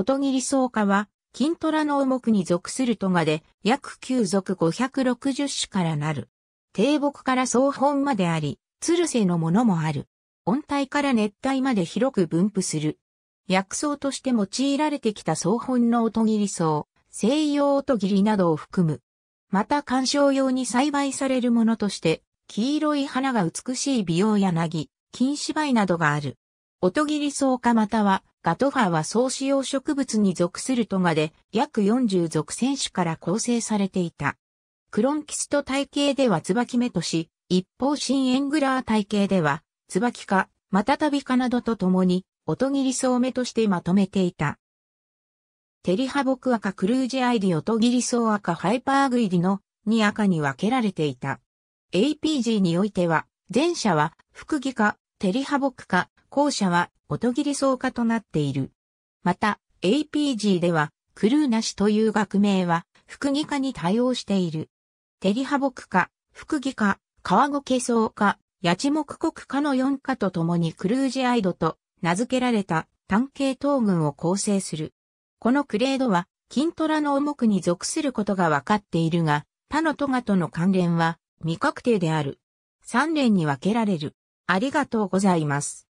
音切り草科は、金虎の重くに属するトガで、約9属560種からなる。低木から草本まであり、鶴瀬のものもある。温帯から熱帯まで広く分布する。薬草として用いられてきた草本の音切り草、西洋音切りなどを含む。また観賞用に栽培されるものとして、黄色い花が美しい美容柳、金芝居などがある。音切り草花またはガトファは総使用植物に属するトガで約40属選手から構成されていた。クロンキスト体系では椿目とし、一方新エングラー体系では、椿か、またたびかなどとともに、音切り草目としてまとめていた。テリハボクアカクルージアイディ音切り草赤ハイパーグイリの2赤に分けられていた。APG においては、前者は、副技か、テリハボクか、後者は音切り草加となっている。また、APG では、クルーナしという学名は、副技科に対応している。テリハボク科、副技科、川ケ草科、八千木国科の4科と共にクルージアイドと名付けられた単系統群を構成する。このクレードは、筋トラの重くに属することが分かっているが、他のトガとの関連は未確定である。3連に分けられる。ありがとうございます。